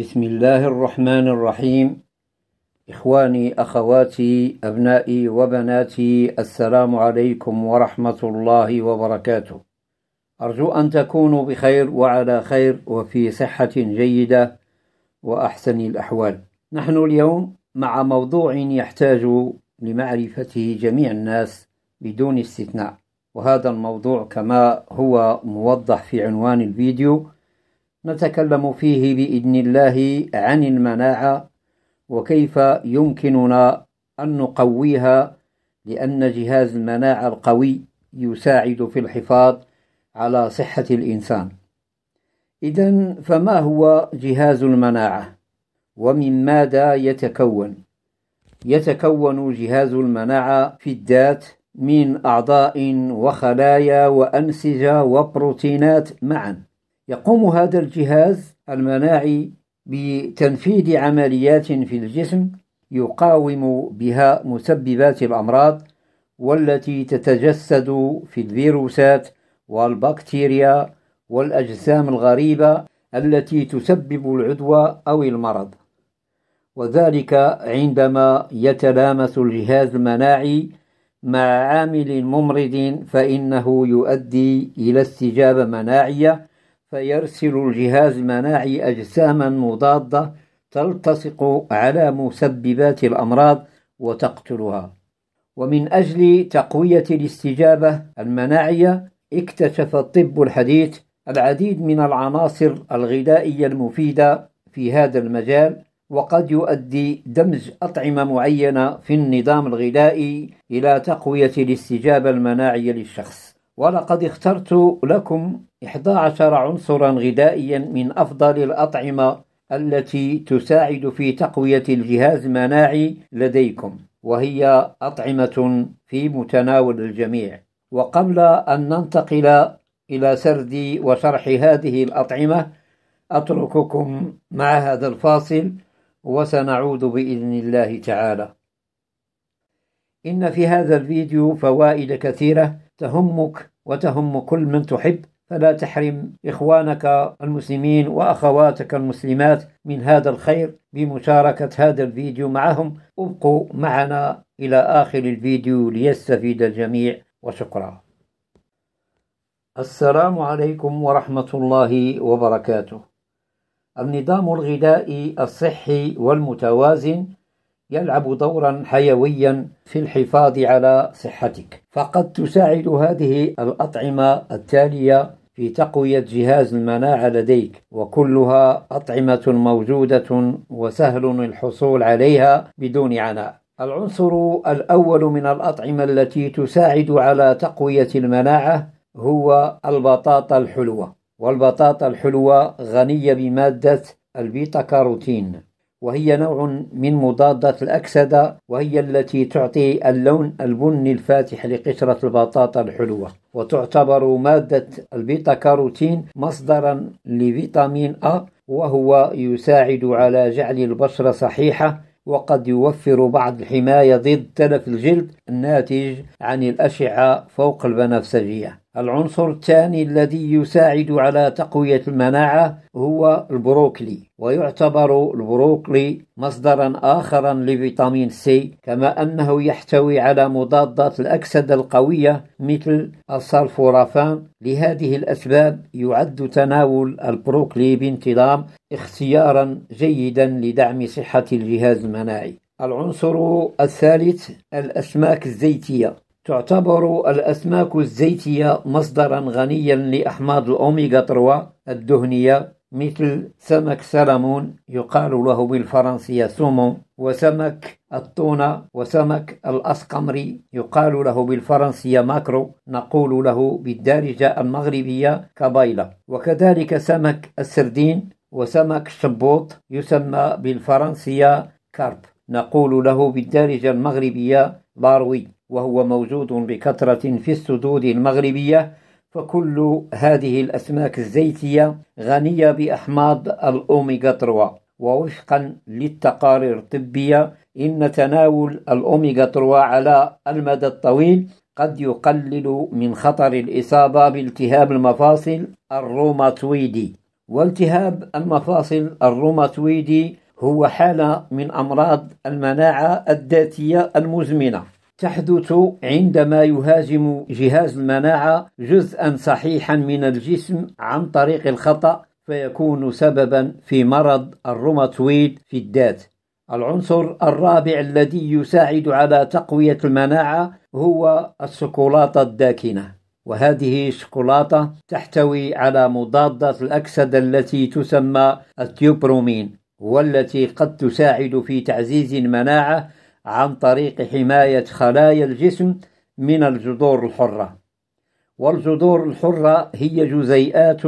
بسم الله الرحمن الرحيم إخواني أخواتي أبنائي وبناتي السلام عليكم ورحمة الله وبركاته أرجو أن تكونوا بخير وعلى خير وفي صحة جيدة وأحسن الأحوال نحن اليوم مع موضوع يحتاج لمعرفته جميع الناس بدون استثناء وهذا الموضوع كما هو موضح في عنوان الفيديو نتكلم فيه بإذن الله عن المناعة وكيف يمكننا أن نقويها لأن جهاز المناعة القوي يساعد في الحفاظ على صحة الإنسان إذا فما هو جهاز المناعة ومن ماذا يتكون يتكون جهاز المناعة في الذات من أعضاء وخلايا وأنسجة وبروتينات معاً يقوم هذا الجهاز المناعي بتنفيذ عمليات في الجسم يقاوم بها مسببات الأمراض والتي تتجسد في الفيروسات والبكتيريا والأجسام الغريبة التي تسبب العدوى أو المرض وذلك عندما يتلامس الجهاز المناعي مع عامل ممرض فإنه يؤدي إلى استجابة مناعية فيرسل الجهاز المناعي أجساما مضادة تلتصق على مسببات الأمراض وتقتلها ومن أجل تقوية الاستجابة المناعية اكتشف الطب الحديث العديد من العناصر الغذائية المفيدة في هذا المجال وقد يؤدي دمج أطعمة معينة في النظام الغذائي إلى تقوية الاستجابة المناعية للشخص ولقد اخترت لكم 11 عنصرا غذائيا من أفضل الأطعمة التي تساعد في تقوية الجهاز المناعي لديكم وهي أطعمة في متناول الجميع وقبل أن ننتقل إلى سرد وشرح هذه الأطعمة أترككم مع هذا الفاصل وسنعود بإذن الله تعالى إن في هذا الفيديو فوائد كثيرة تهمك وتهم كل من تحب فلا تحرم إخوانك المسلمين وأخواتك المسلمات من هذا الخير بمشاركة هذا الفيديو معهم ابقوا معنا إلى آخر الفيديو ليستفيد الجميع وشكرا السلام عليكم ورحمة الله وبركاته النظام الغذائي الصحي والمتوازن يلعب دورا حيويا في الحفاظ على صحتك فقد تساعد هذه الأطعمة التالية في تقوية جهاز المناعة لديك وكلها أطعمة موجودة وسهل الحصول عليها بدون عناء العنصر الأول من الأطعمة التي تساعد على تقوية المناعة هو البطاطا الحلوة والبطاطا الحلوة غنية بمادة البيتا كاروتين وهي نوع من مضادات الأكسدة وهي التي تعطي اللون البني الفاتح لقشرة البطاطا الحلوة وتعتبر مادة البيتا كاروتين مصدرا لفيتامين أ وهو يساعد على جعل البشرة صحيحة وقد يوفر بعض الحماية ضد تلف الجلد الناتج عن الأشعة فوق البنفسجية العنصر الثاني الذي يساعد على تقوية المناعة هو البروكلي ويعتبر البروكلي مصدرا آخرا لفيتامين سي كما أنه يحتوي على مضادات الأكسدة القوية مثل السلفورافان لهذه الأسباب يعد تناول البروكلي بانتظام اختيارا جيدا لدعم صحة الجهاز المناعي العنصر الثالث الأسماك الزيتية تعتبر الأسماك الزيتية مصدرا غنيا لأحماض الأوميغا 3 الدهنية مثل سمك سلمون يقال له بالفرنسية سومون وسمك التونة وسمك الأسقمري يقال له بالفرنسية ماكرو نقول له بالدارجة المغربية كبايلة وكذلك سمك السردين وسمك الشبوط يسمى بالفرنسية كارب نقول له بالدارجة المغربية لاروي وهو موجود بكثرة في السدود المغربية فكل هذه الأسماك الزيتية غنية بأحماض الأوميغا 3 ووفقا للتقارير الطبية إن تناول الأوميغا 3 على المدى الطويل قد يقلل من خطر الإصابة بالتهاب المفاصل الروماتويدي والتهاب المفاصل الروماتويدي هو حالة من أمراض المناعة الذاتية المزمنة تحدث عندما يهاجم جهاز المناعة جزءا صحيحا من الجسم عن طريق الخطأ فيكون سببا في مرض الروماتويد في الذات العنصر الرابع الذي يساعد على تقوية المناعة هو الشوكولاتة الداكنة وهذه الشوكولاتة تحتوي على مضادة الأكسدة التي تسمى التيوبرومين والتي قد تساعد في تعزيز المناعة عن طريق حماية خلايا الجسم من الجذور الحرة والجذور الحرة هي جزيئات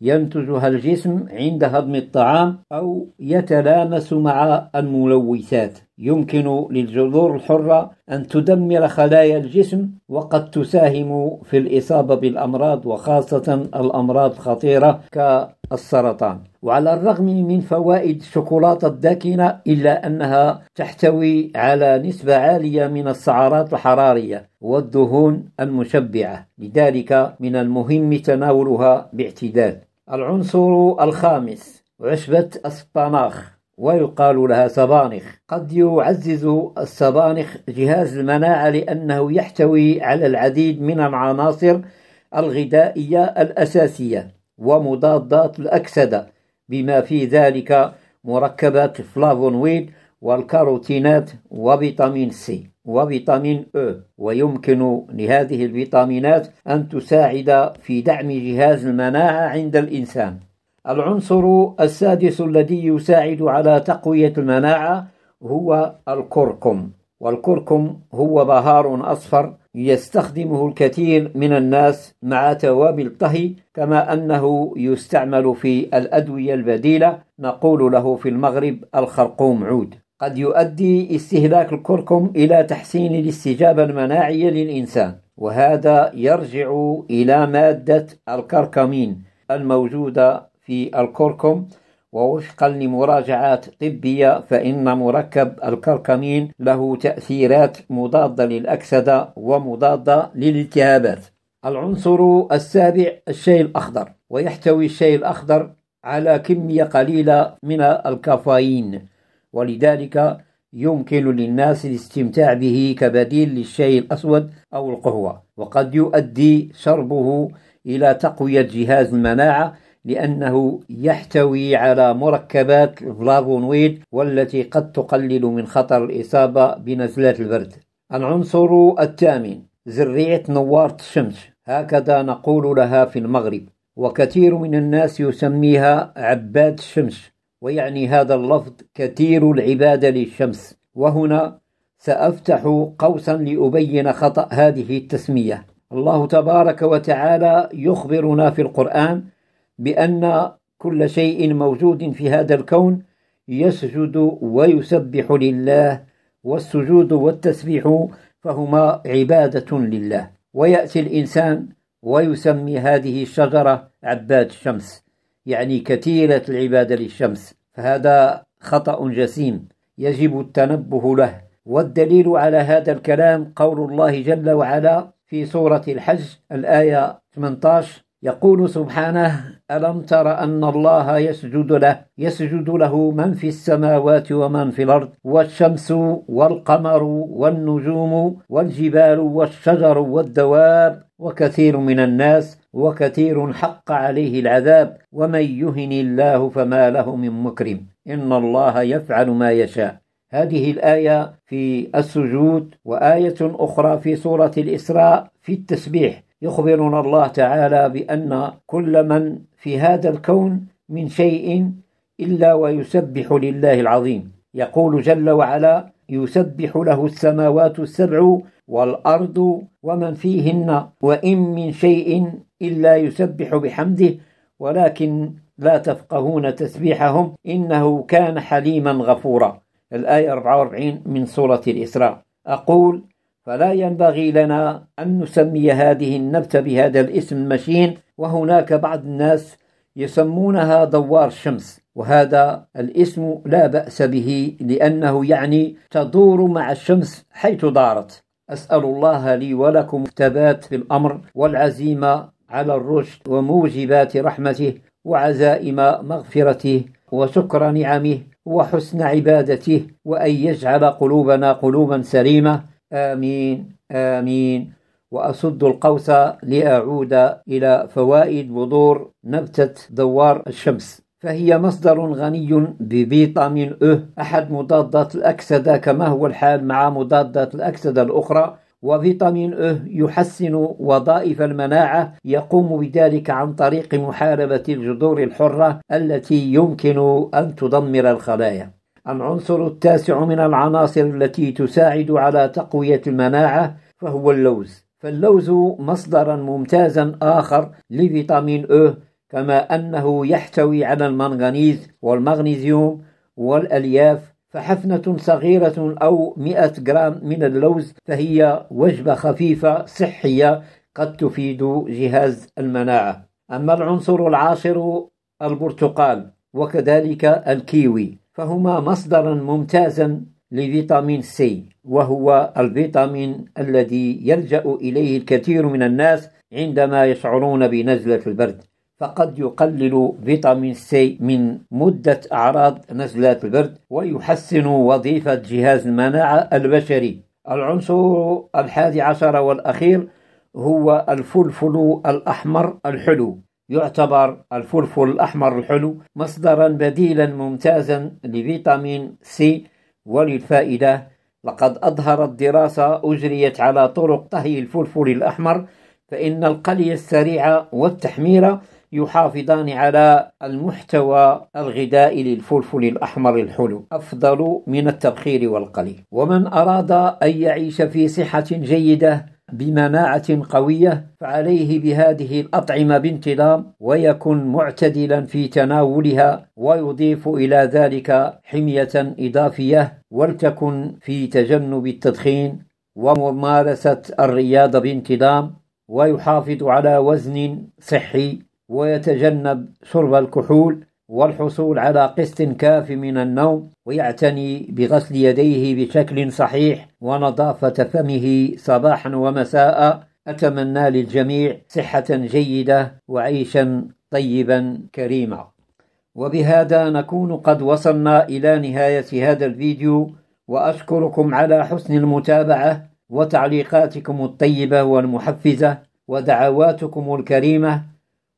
ينتجها الجسم عند هضم الطعام أو يتلامس مع الملوثات يمكن للجذور الحرة أن تدمر خلايا الجسم وقد تساهم في الإصابة بالأمراض وخاصة الأمراض الخطيرة كالسرطان وعلى الرغم من فوائد الشوكولاتة الداكنة إلا أنها تحتوي على نسبة عالية من السعرات الحرارية والدهون المشبعة لذلك من المهم تناولها باعتدال العنصر الخامس عشبة السباناخ ويقال لها سبانخ قد يعزز السبانخ جهاز المناعة لأنه يحتوي على العديد من العناصر الغذائية الأساسية ومضادات الأكسدة بما في ذلك مركبات الفلافونويد والكاروتينات وفيتامين سي وفيتامين أ ويمكن لهذه الفيتامينات أن تساعد في دعم جهاز المناعة عند الإنسان العنصر السادس الذي يساعد على تقوية المناعة هو الكركم والكركم هو بهار أصفر يستخدمه الكثير من الناس مع توابل الطهي كما أنه يستعمل في الأدوية البديلة نقول له في المغرب الخرقوم عود قد يؤدي استهلاك الكركم إلى تحسين الاستجابة المناعية للإنسان وهذا يرجع إلى مادة الكركمين الموجودة في الكركم ووفقا لمراجعات طبية فإن مركب الكركمين له تأثيرات مضادة للأكسدة ومضادة للالتهابات العنصر السابع الشاي الأخضر ويحتوي الشاي الأخضر على كمية قليلة من الكافيين ولذلك يمكن للناس الاستمتاع به كبديل للشاي الأسود أو القهوة وقد يؤدي شربه إلى تقوية جهاز المناعة لأنه يحتوي على مركبات فلافونويد والتي قد تقلل من خطر الإصابة بنزلات البرد العنصر الثامن زريعة نوارة الشمس هكذا نقول لها في المغرب وكثير من الناس يسميها عباد الشمس ويعني هذا اللفظ كثير العبادة للشمس وهنا سأفتح قوسا لأبين خطأ هذه التسمية الله تبارك وتعالى يخبرنا في القرآن بأن كل شيء موجود في هذا الكون يسجد ويسبح لله والسجود والتسبيح فهما عبادة لله ويأتي الإنسان ويسمي هذه الشجرة عباد الشمس يعني كثيرة العبادة للشمس فهذا خطأ جسيم يجب التنبه له والدليل على هذا الكلام قول الله جل وعلا في سورة الحج الآية 18 يقول سبحانه ألم تر أن الله يسجد له يسجد له من في السماوات ومن في الأرض والشمس والقمر والنجوم والجبال والشجر والدواب وكثير من الناس وكثير حق عليه العذاب ومن يهن الله فما له من مكرم إن الله يفعل ما يشاء هذه الآية في السجود وآية أخرى في سورة الإسراء في التسبيح يخبرنا الله تعالى بأن كل من في هذا الكون من شيء إلا ويسبح لله العظيم يقول جل وعلا يسبح له السماوات السبع والأرض ومن فيهن وإن من شيء إلا يسبح بحمده ولكن لا تفقهون تسبيحهم إنه كان حليما غفورا الآية 44 من سورة الإسراء أقول فلا ينبغي لنا أن نسمي هذه النبتة بهذا الاسم المشين وهناك بعض الناس يسمونها دوار الشمس وهذا الاسم لا بأس به لأنه يعني تدور مع الشمس حيث دارت أسأل الله لي ولكم الثبات في الأمر والعزيمة على الرشد وموجبات رحمته وعزائم مغفرته وشكر نعمه وحسن عبادته وأن يجعل قلوبنا قلوبا سليمة آمين آمين وأسد القوس لأعود إلى فوائد بذور نبتة دوار الشمس فهي مصدر غني بفيتامين أه أحد مضادات الأكسدة كما هو الحال مع مضادات الأكسدة الأخرى وفيتامين أه يحسن وظائف المناعة يقوم بذلك عن طريق محاربة الجذور الحرة التي يمكن أن تدمر الخلايا العنصر التاسع من العناصر التي تساعد على تقوية المناعة فهو اللوز فاللوز مصدرا ممتازا آخر لفيتامين أ كما أنه يحتوي على المنغنيز والمغنيزيوم والألياف فحفنة صغيرة أو 100 جرام من اللوز فهي وجبة خفيفة صحية قد تفيد جهاز المناعة أما العنصر العاشر البرتقال وكذلك الكيوي فهما مصدرا ممتازا لفيتامين سي وهو الفيتامين الذي يلجأ إليه الكثير من الناس عندما يشعرون بنزلة البرد فقد يقلل فيتامين سي من مدة أعراض نزلات البرد ويحسن وظيفة جهاز المناعة البشري العنصر الحادي عشر والأخير هو الفلفل الأحمر الحلو يعتبر الفلفل الأحمر الحلو مصدرا بديلا ممتازا لفيتامين سي وللفائدة لقد أظهرت دراسة أجريت على طرق طهي الفلفل الأحمر فإن القلي السريعة والتحميرة يحافظان على المحتوى الغذائي للفلفل الأحمر الحلو أفضل من التبخير والقلي ومن أراد أن يعيش في صحة جيدة بمناعة قوية فعليه بهذه الأطعمة بانتظام ويكن معتدلا في تناولها ويضيف إلى ذلك حمية إضافية ولتكن في تجنب التدخين وممارسة الرياضة بانتظام ويحافظ على وزن صحي ويتجنب شرب الكحول والحصول على قسط كاف من النوم ويعتني بغسل يديه بشكل صحيح ونظافة فمه صباحا ومساء أتمنى للجميع صحة جيدة وعيشا طيبا كريما وبهذا نكون قد وصلنا إلى نهاية هذا الفيديو وأشكركم على حسن المتابعة وتعليقاتكم الطيبة والمحفزة ودعواتكم الكريمة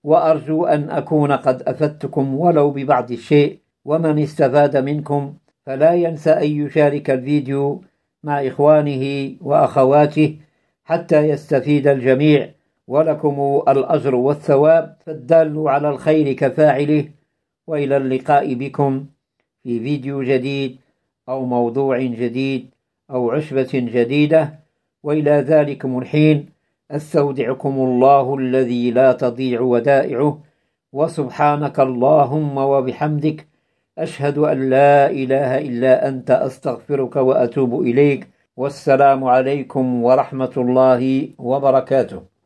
وأرجو أن أكون قد أفدتكم ولو ببعض الشيء ومن استفاد منكم فلا ينسى أن يشارك الفيديو مع إخوانه وأخواته حتى يستفيد الجميع ولكم الأجر والثواب فالدال على الخير كفاعله وإلى اللقاء بكم في فيديو جديد أو موضوع جديد أو عشبة جديدة وإلى ذلكم الحين استودعكم الله الذي لا تضيع ودائعه وسبحانك اللهم وبحمدك أشهد أن لا إله إلا أنت أستغفرك وأتوب إليك والسلام عليكم ورحمة الله وبركاته